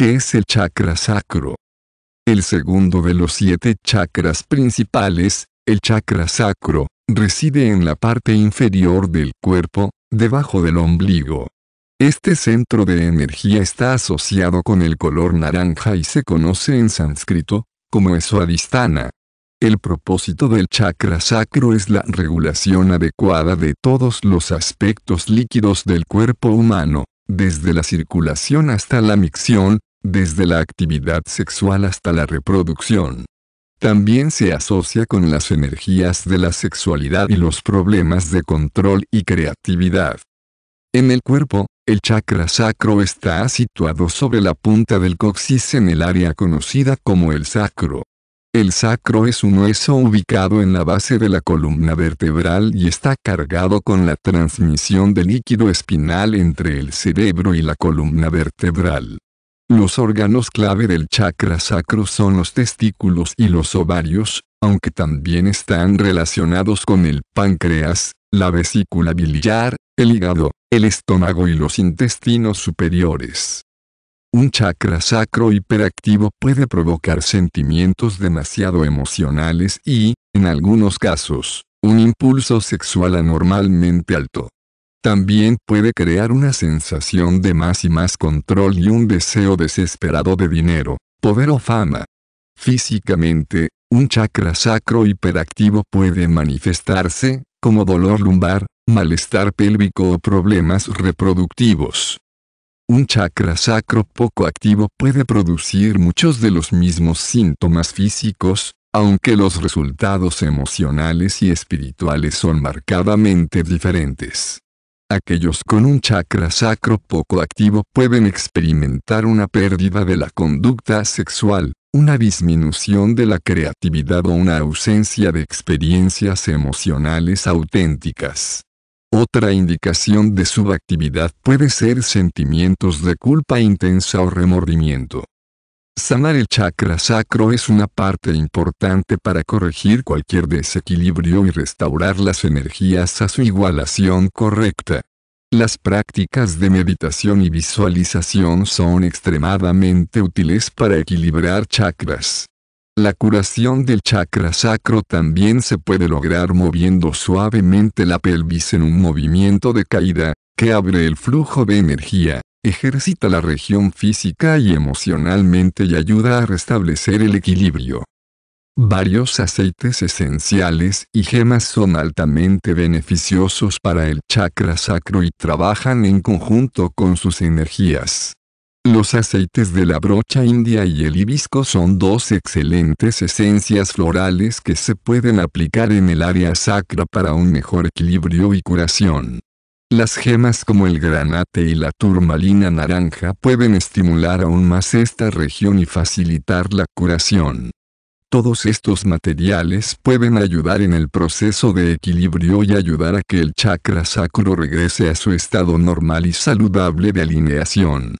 que es el chakra sacro. El segundo de los siete chakras principales, el chakra sacro, reside en la parte inferior del cuerpo, debajo del ombligo. Este centro de energía está asociado con el color naranja y se conoce en sánscrito como eswadisthana. El propósito del chakra sacro es la regulación adecuada de todos los aspectos líquidos del cuerpo humano, desde la circulación hasta la micción, desde la actividad sexual hasta la reproducción. También se asocia con las energías de la sexualidad y los problemas de control y creatividad. En el cuerpo, el chakra sacro está situado sobre la punta del coxis en el área conocida como el sacro. El sacro es un hueso ubicado en la base de la columna vertebral y está cargado con la transmisión de líquido espinal entre el cerebro y la columna vertebral. Los órganos clave del chakra sacro son los testículos y los ovarios, aunque también están relacionados con el páncreas, la vesícula biliar, el hígado, el estómago y los intestinos superiores. Un chakra sacro hiperactivo puede provocar sentimientos demasiado emocionales y, en algunos casos, un impulso sexual anormalmente alto. También puede crear una sensación de más y más control y un deseo desesperado de dinero, poder o fama. Físicamente, un chakra sacro hiperactivo puede manifestarse, como dolor lumbar, malestar pélvico o problemas reproductivos. Un chakra sacro poco activo puede producir muchos de los mismos síntomas físicos, aunque los resultados emocionales y espirituales son marcadamente diferentes. Aquellos con un chakra sacro poco activo pueden experimentar una pérdida de la conducta sexual, una disminución de la creatividad o una ausencia de experiencias emocionales auténticas. Otra indicación de subactividad puede ser sentimientos de culpa intensa o remordimiento. Sanar el chakra sacro es una parte importante para corregir cualquier desequilibrio y restaurar las energías a su igualación correcta. Las prácticas de meditación y visualización son extremadamente útiles para equilibrar chakras. La curación del chakra sacro también se puede lograr moviendo suavemente la pelvis en un movimiento de caída, que abre el flujo de energía ejercita la región física y emocionalmente y ayuda a restablecer el equilibrio. Varios aceites esenciales y gemas son altamente beneficiosos para el chakra sacro y trabajan en conjunto con sus energías. Los aceites de la brocha india y el hibisco son dos excelentes esencias florales que se pueden aplicar en el área sacra para un mejor equilibrio y curación. Las gemas como el granate y la turmalina naranja pueden estimular aún más esta región y facilitar la curación. Todos estos materiales pueden ayudar en el proceso de equilibrio y ayudar a que el chakra sacro regrese a su estado normal y saludable de alineación.